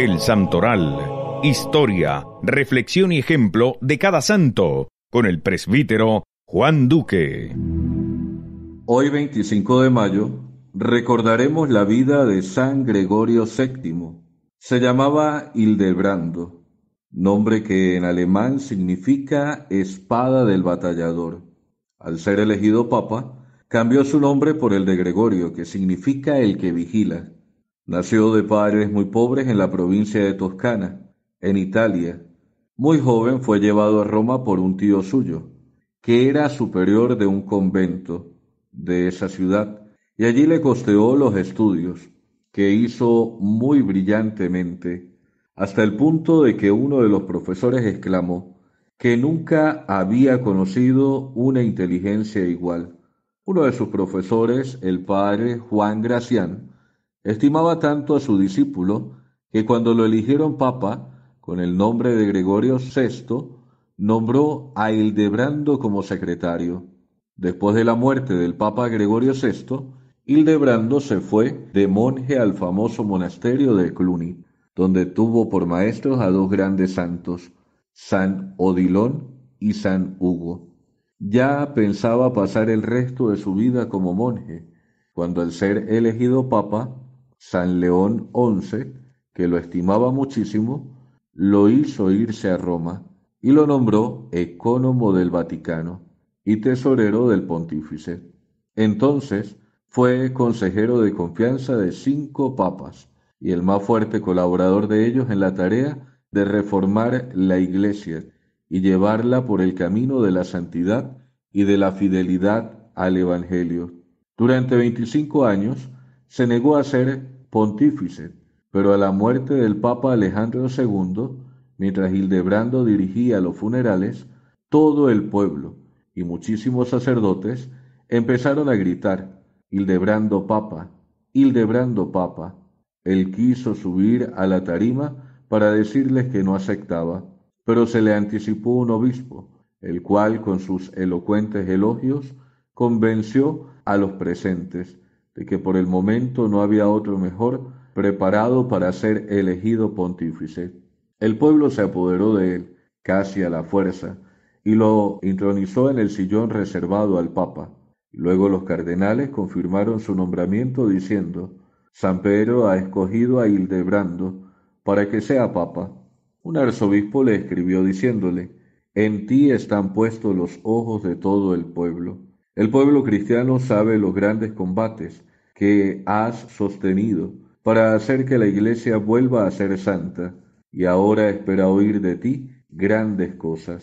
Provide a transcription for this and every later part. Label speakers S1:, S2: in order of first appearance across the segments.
S1: El Santoral. Historia, reflexión y ejemplo de cada santo, con el presbítero Juan Duque. Hoy 25 de mayo recordaremos la vida de San Gregorio VII. Se llamaba Hildebrando, nombre que en alemán significa espada del batallador. Al ser elegido papa, cambió su nombre por el de Gregorio, que significa el que vigila. Nació de padres muy pobres en la provincia de Toscana, en Italia, muy joven fue llevado a Roma por un tío suyo, que era superior de un convento de esa ciudad, y allí le costeó los estudios, que hizo muy brillantemente, hasta el punto de que uno de los profesores exclamó que nunca había conocido una inteligencia igual. Uno de sus profesores, el padre Juan Gracián, Estimaba tanto a su discípulo que cuando lo eligieron papa, con el nombre de Gregorio VI, nombró a Hildebrando como secretario. Después de la muerte del papa Gregorio VI, Hildebrando se fue de monje al famoso monasterio de Cluny, donde tuvo por maestros a dos grandes santos, San Odilón y San Hugo. Ya pensaba pasar el resto de su vida como monje, cuando al ser elegido papa, San León XI, que lo estimaba muchísimo, lo hizo irse a Roma y lo nombró ecónomo del Vaticano y tesorero del pontífice. Entonces fue consejero de confianza de cinco papas y el más fuerte colaborador de ellos en la tarea de reformar la Iglesia y llevarla por el camino de la santidad y de la fidelidad al Evangelio. Durante veinticinco años se negó a ser pontífice, pero a la muerte del Papa Alejandro II, mientras Hildebrando dirigía los funerales, todo el pueblo y muchísimos sacerdotes empezaron a gritar, Hildebrando Papa, Hildebrando Papa. Él quiso subir a la tarima para decirles que no aceptaba, pero se le anticipó un obispo, el cual con sus elocuentes elogios convenció a los presentes y que por el momento no había otro mejor preparado para ser elegido pontífice. El pueblo se apoderó de él, casi a la fuerza, y lo intronizó en el sillón reservado al Papa. Luego los cardenales confirmaron su nombramiento diciendo, San Pedro ha escogido a Hildebrando para que sea Papa. Un arzobispo le escribió diciéndole, En ti están puestos los ojos de todo el pueblo. El pueblo cristiano sabe los grandes combates que has sostenido para hacer que la iglesia vuelva a ser santa y ahora espera oír de ti grandes cosas.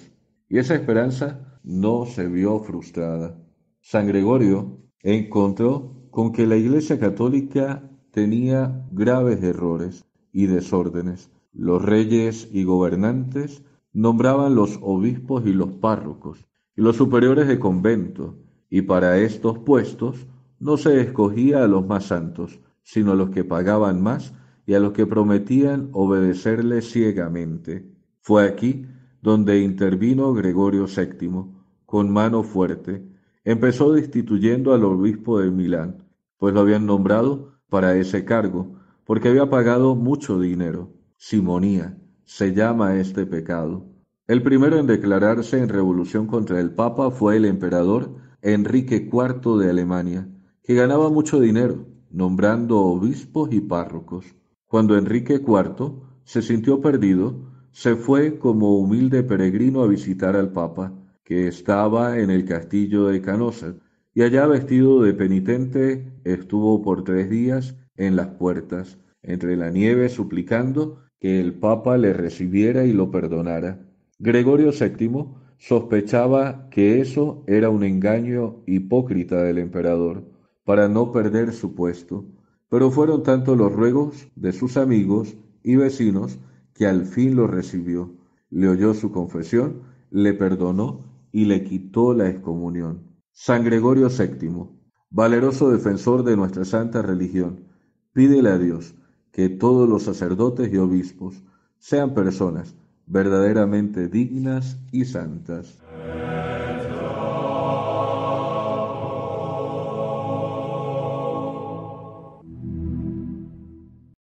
S1: Y esa esperanza no se vio frustrada. San Gregorio encontró con que la iglesia católica tenía graves errores y desórdenes. Los reyes y gobernantes nombraban los obispos y los párrocos y los superiores de convento, y para estos puestos no se escogía a los más santos, sino a los que pagaban más y a los que prometían obedecerle ciegamente. Fue aquí donde intervino Gregorio VII, con mano fuerte. Empezó destituyendo al obispo de Milán, pues lo habían nombrado para ese cargo, porque había pagado mucho dinero. Simonía se llama este pecado. El primero en declararse en revolución contra el Papa fue el emperador Enrique IV de Alemania, que ganaba mucho dinero, nombrando obispos y párrocos. Cuando Enrique IV se sintió perdido, se fue como humilde peregrino a visitar al Papa, que estaba en el castillo de Canosa, y allá vestido de penitente estuvo por tres días en las puertas, entre la nieve, suplicando que el Papa le recibiera y lo perdonara. Gregorio VII sospechaba que eso era un engaño hipócrita del emperador, para no perder su puesto, pero fueron tantos los ruegos de sus amigos y vecinos que al fin lo recibió, le oyó su confesión, le perdonó y le quitó la excomunión. San Gregorio VII, valeroso defensor de nuestra santa religión, pídele a Dios que todos los sacerdotes y obispos sean personas verdaderamente dignas y santas.